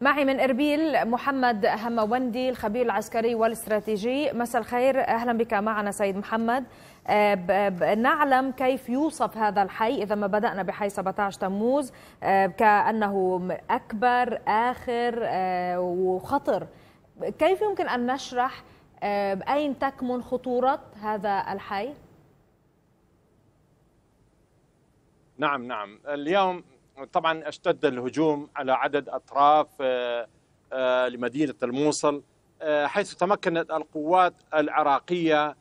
معي من اربيل محمد هموندي الخبير العسكري والاستراتيجي مساء الخير اهلا بك معنا سيد محمد آه، نعلم كيف يوصف هذا الحي اذا ما بدانا بحي 17 تموز آه، كانه اكبر اخر آه، وخطر كيف يمكن ان نشرح اين تكمن خطوره هذا الحي نعم نعم اليوم طبعا اشتد الهجوم على عدد اطراف آه، آه، لمدينه الموصل آه، حيث تمكنت القوات العراقيه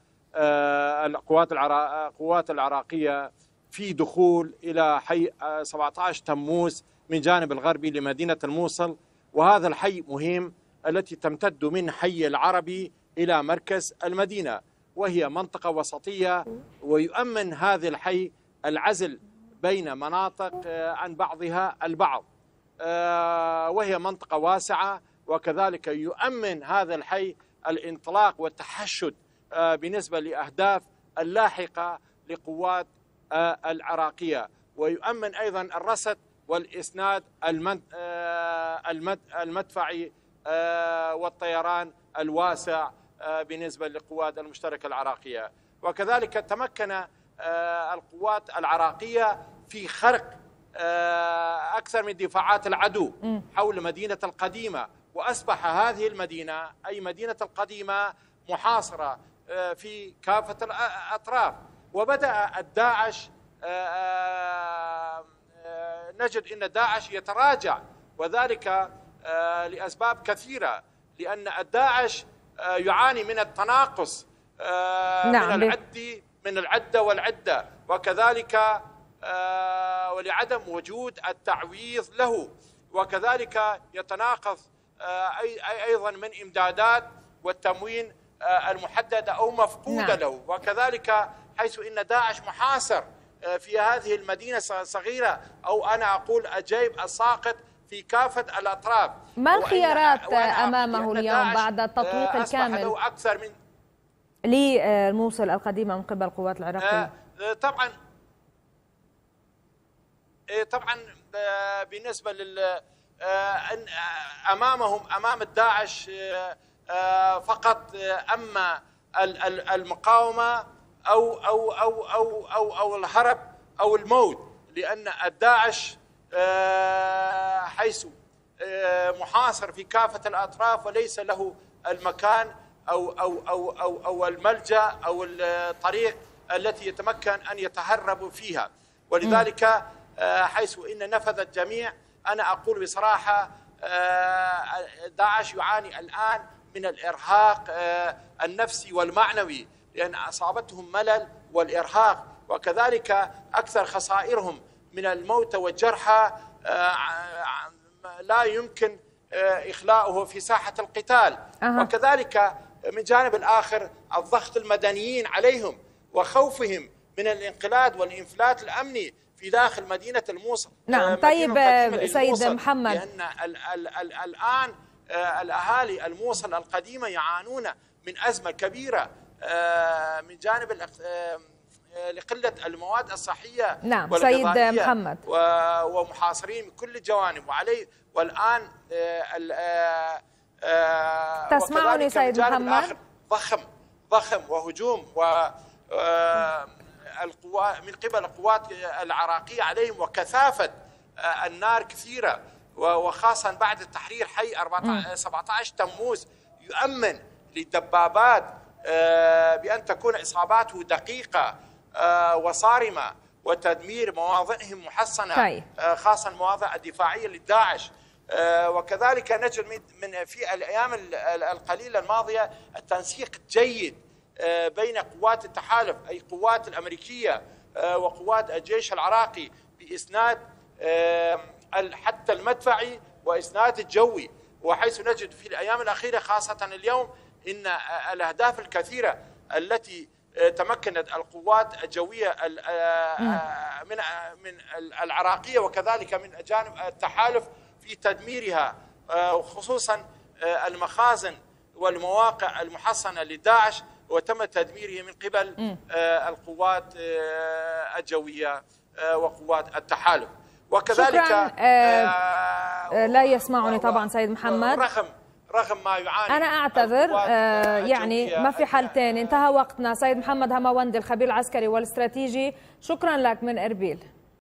القوات القوات العراقيه في دخول الى حي 17 تموز من جانب الغربي لمدينه الموصل وهذا الحي مهم التي تمتد من حي العربي الى مركز المدينه وهي منطقه وسطيه ويؤمن هذا الحي العزل بين مناطق آه، عن بعضها البعض آه، وهي منطقة واسعة وكذلك يؤمن هذا الحي الانطلاق والتحشد آه، بالنسبة لأهداف اللاحقة لقوات العراقية ويؤمن أيضا الرصد والإسناد المدفعي والطيران الواسع بالنسبة للقوات المشتركة العراقية وكذلك تمكن آه، القوات العراقية في خرق آه، أكثر من دفاعات العدو حول مدينة القديمة وأصبح هذه المدينة أي مدينة القديمة محاصرة آه، في كافة الأطراف وبدأ الداعش نجد أن داعش يتراجع وذلك لأسباب كثيرة لأن الداعش يعاني من التناقص نعم. من العدي من العدة والعدة وكذلك آه، ولعدم وجود التعويض له وكذلك يتناقض آه، أيضا من إمدادات والتموين آه، المحددة أو مفقودة نعم. له وكذلك حيث إن داعش محاصر في هذه المدينة الصغيرة أو أنا أقول أجيب الساقط في كافة الأطراف ما الخيارات أمامه اليوم بعد التطويق الكامل أكثر من للموصل القديمه من قبل القوات العراقيه آه، آه، طبعا آه، طبعا بالنسبه لل امامهم امام الداعش فقط اما المقاومه او او او او او او الهرب او الموت لان الداعش حيث محاصر في كافه الاطراف وليس له المكان أو, أو, أو, أو, أو الملجأ أو الطريق التي يتمكن أن يتهرب فيها ولذلك آه، حيث إن نفذ الجميع أنا أقول بصراحة آه، داعش يعاني الآن من الإرهاق آه، النفسي والمعنوي لأن أصابتهم ملل والإرهاق وكذلك أكثر خسائرهم من الموتى والجرحى لا يمكن إخلاؤه في ساحة القتال وكذلك من جانب الآخر الضغط المدنيين عليهم وخوفهم من الانقلاب والإنفلات الأمني في داخل مدينة الموصل نعم آه، طيب آه، سيد محمد لأن الـ الـ الـ الآن آه، الأهالي الموصل القديمة يعانون من أزمة كبيرة من جانب لقلة المواد الصحية نعم سيد محمد ومحاصرين من كل الجوانب وعليه والآن آه، تسمعني سيد محمد ضخم ضخم وهجوم و آه، من قبل القوات العراقية عليهم وكثافة آه، النار كثيرة وخاصة بعد التحرير حي 17 تموز يؤمن للدبابات بأن تكون إصاباته دقيقة وصارمة وتدمير مواضعهم محصنة طيب. خاصة المواضع الدفاعية للداعش آه، وكذلك نجد من في الايام القليله الماضيه التنسيق جيد آه، بين قوات التحالف اي قوات الامريكيه آه، وقوات الجيش العراقي باسناد حتى المدفعي واسناد الجوي وحيث نجد في الايام الاخيره خاصه اليوم ان الاهداف الكثيره التي تمكنت القوات الجويه من من العراقيه وكذلك من جانب التحالف في تدميرها آه، وخصوصا آه، المخازن والمواقع المحصنه لداعش وتم تدميره من قبل آه، القوات الجويه وقوات التحالف وكذلك شكرا لا يسمعني طبعا سيد محمد رغم رغم ما يعاني انا اعتذر يعني ما في حل ثاني انتهى وقتنا سيد محمد هماوندي الخبير العسكري والاستراتيجي شكرا لك من اربيل